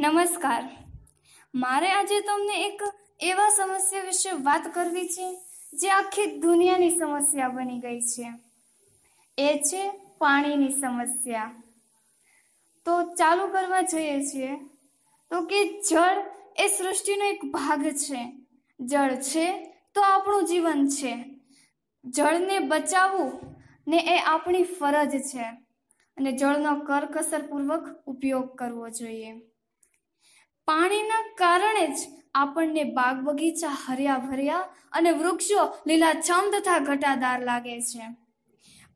નમસ્કાર મારે આજે તમને એક એવા સમસ્યા વિશે વાત કરવી છે જે આખી દુનિયાની સમસ્યા બની ગઈ છે એ છે પાણીની સમસ્યા તો ચાલુ કરવા જઈએ છીએ તો કે જળ એ સૃષ્ટિનો એક ભાગ છે જળ છે તો આપણું જીવન છે જળને બચાવવું ને એ આપણી ફરજ છે અને જળનો કરકસરપૂર્વક ઉપયોગ કરવો જોઈએ પાણીના કારણે જ આપણને બાગ બગીચા હર્યા ભર્યા અને વૃક્ષો લીલાછમ તથા ઘટાદાર લાગે છે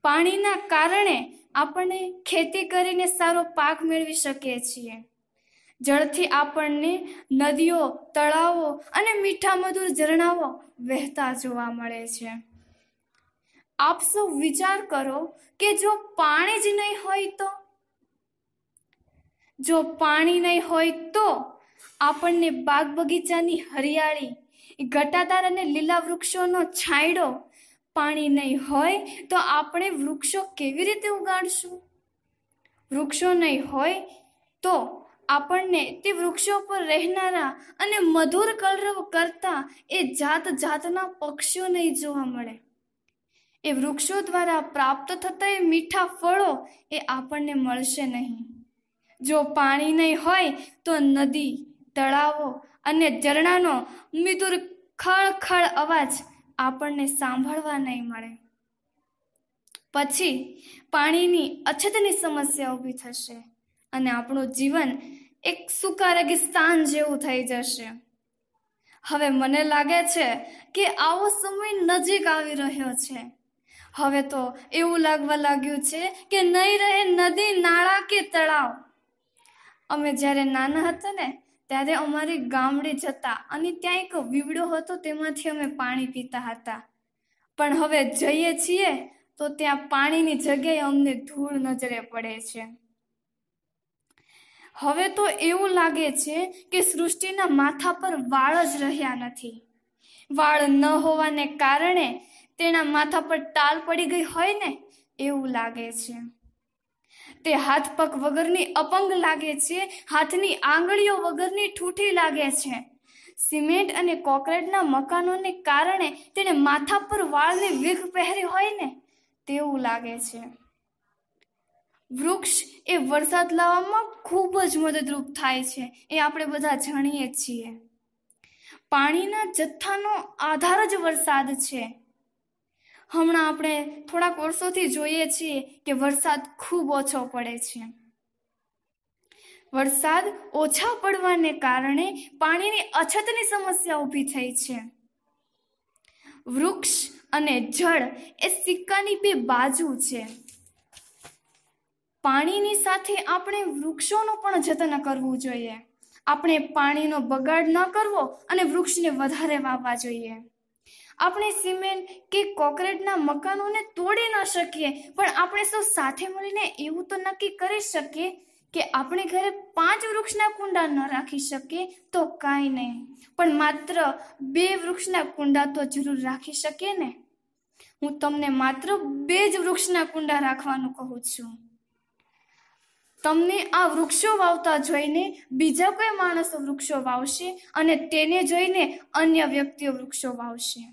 પાણીના કારણે આપણે ખેતી કરીને સારો પાક મેળવી શકીએ છીએ જળથી આપણને નદીઓ તળાવો અને મીઠા મધુર ઝરણાઓ વહેતા જોવા મળે છે આપ સૌ વિચાર કરો કે જો પાણી જ નહીં હોય તો જો પાણી નહીં હોય તો આપણને બાગ બગીચાની હરિયાળી ઘટાદાર અને લીલા વૃક્ષોનો છાંયડો પાણી નહીં હોય તો આપણે વૃક્ષો કેવી રીતે ઉગાડશું વૃક્ષો નહીં હોય તો આપણને તે વૃક્ષો પર રહેનારા અને મધુર કલરવ કરતા એ જાત જાતના પક્ષીઓ નહીં જોવા મળે એ વૃક્ષો દ્વારા પ્રાપ્ત થતા એ મીઠા ફળો એ આપણને મળશે નહીં જો પાણી નહીં હોય તો નદી તળાવો અને ઝરણાનો મૃદુર ખળખળ અવાજ આપણને સાંભળવા નહીં મળે પછી પાણીની અછતની સમસ્યા ઊભી થશે અને આપણું જીવન એક સુકારગિસ્તાન જેવું થઈ જશે હવે મને લાગે છે કે આવો સમય નજીક આવી રહ્યો છે હવે તો એવું લાગવા લાગ્યું છે કે નહીં રહે નદી નાળા કે તળાવ અમે જ્યારે નાના હતા ને ત્યારે અમારે ગામડે જતા અને ત્યાં એક વીવડો હતો તેમાંથી અમે પાણી પીતા હતા પણ હવે જઈએ છીએ તો ત્યાં પાણીની જગ્યાએ અમને ધૂળ નજરે પડે છે હવે તો એવું લાગે છે કે સૃષ્ટિના માથા પર વાળ જ રહ્યા નથી વાળ ન હોવાને કારણે તેના માથા પર ટાલ પડી ગઈ હોય ને એવું લાગે છે તે હાથ પગ વગરની અપંગ લાગે છે હાથની આંગળીઓ વગરની ઠૂઠી લાગે છે સિમેન્ટ અને કોકરેટના મકાનોને કારણે તેને માથા પર વાળની વીખ પહેરી હોય ને તેવું લાગે છે વૃક્ષ એ વરસાદ લાવવામાં ખૂબ જ મદદરૂપ થાય છે એ આપણે બધા જાણીએ છીએ પાણીના જથ્થાનો આધાર જ વરસાદ છે હમણાં આપણે થોડાક વર્ષોથી જોઈએ છીએ કે વરસાદ ખૂબ ઓછો પડે છે વરસાદ ઓછા પડવાને કારણે પાણીની અછતની સમસ્યા ઊભી થઈ છે વૃક્ષ અને જળ એ સિક્કાની બે બાજુ છે પાણીની સાથે આપણે વૃક્ષોનું પણ જતન કરવું જોઈએ આપણે પાણીનો બગાડ ન કરવો અને વૃક્ષને વધારે વાવવા જોઈએ આપણે સિમેન્ટ કે કોંક્રીટના મકાનોને તોડી ન શકીએ પણ આપણે સૌ સાથે મળીને એવું તો નક્કી કરી શકીએ કે આપણે ઘરે પાંચ વૃક્ષના કુંડા ન રાખી શકીએ તો કાંઈ નહીં પણ માત્ર બે વૃક્ષના કુંડા તો જરૂર રાખી શકીએ ને હું તમને માત્ર બે જ વૃક્ષના કુંડા રાખવાનું કહું છું તમને આ વૃક્ષો વાવતા જોઈને બીજા કોઈ માણસો વૃક્ષો વાવશે અને તેને જોઈને અન્ય વ્યક્તિઓ વૃક્ષો વાવશે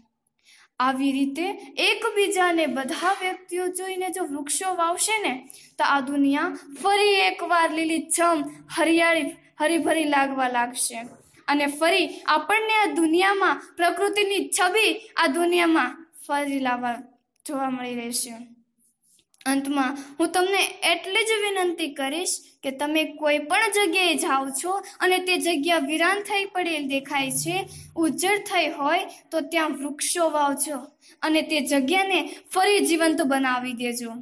આવી રીતે એકબીજાને બધા વ્યક્તિઓ જોઈને જો વૃક્ષો વાવશે ને તો આ દુનિયા ફરી એકવાર લીલીછમ હરિયાળી હરીભરી લાગવા લાગશે અને ફરી આપણને આ દુનિયામાં પ્રકૃતિની છબી આ દુનિયામાં ફરી લાવવા જોવા મળી રહેશે અંતમાં હું તમને એટલી જ વિનંતી કરીશ કે તમે કોઈ પણ જગ્યાએ જાઓ છો અને તે જગ્યા વિરાન થઈ પડેલ દેખાય છે ઉજ્જડ થઈ હોય તો ત્યાં વૃક્ષો વાવજો અને તે જગ્યાને ફરી જીવંત બનાવી દેજો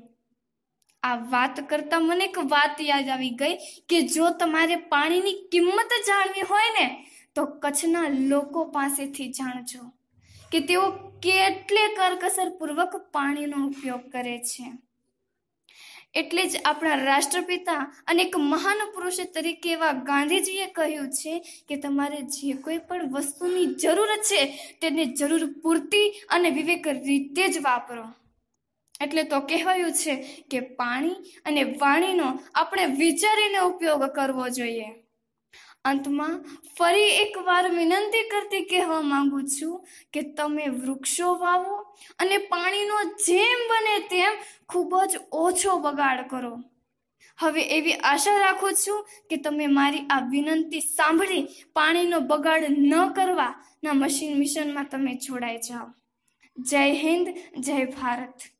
આ વાત કરતા મને એક વાત યાદ આવી ગઈ કે જો તમારે પાણીની કિંમત જાણવી હોય ને તો કચ્છના લોકો પાસેથી જાણજો કે તેઓ કેટલે કરકસરપૂર્વક પાણીનો ઉપયોગ કરે છે એટલે જ આપણા રાષ્ટ્રપિતા અને એક મહાન પુરુષ તરીકે એવા ગાંધીજીએ કહ્યું છે કે તમારે જે કોઈ પણ વસ્તુની જરૂર છે તેને જરૂર પૂરતી અને વિવેક રીતે જ વાપરો એટલે તો કહેવાયું છે કે પાણી અને વાણીનો આપણે વિચારીને ઉપયોગ કરવો જોઈએ અંતમાં ફરી એકવાર વિનંતી કરતી કહેવા માંગુ છું કે તમે વૃક્ષો વાવો અને પાણીનો જેમ બને તેમ ખૂબ જ ઓછો બગાડ કરો હવે એવી આશા રાખું છું કે તમે મારી આ વિનંતી સાંભળી પાણીનો બગાડ ન કરવાના મશીન મિશનમાં તમે જોડાઈ જાઓ જય હિન્દ જય ભારત